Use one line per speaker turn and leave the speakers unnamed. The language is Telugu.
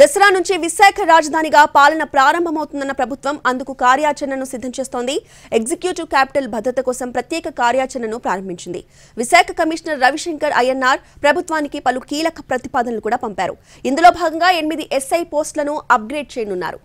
దసరా నుంచి విశాఖ రాజధానిగా పాలన ప్రారంభమవుతుందన్న ప్రభుత్వం అందుకు కార్యాచరణను సిద్ధం చేస్తోంది ఎగ్జిక్యూటివ్ క్యాపిటల్ భద్రత కోసం ప్రత్యేక కార్యాచరణను ప్రారంభించింది విశాఖ కమిషనర్ రవిశంకర్ అయ్యన్నార్ ప్రభుత్వానికి పలు కీలక ప్రతిపాదనలు కూడా పంపారు ఇందులో భాగంగా ఎనిమిది ఎస్ఐ పోస్టులను అప్గ్రేడ్ చేయనున్నారు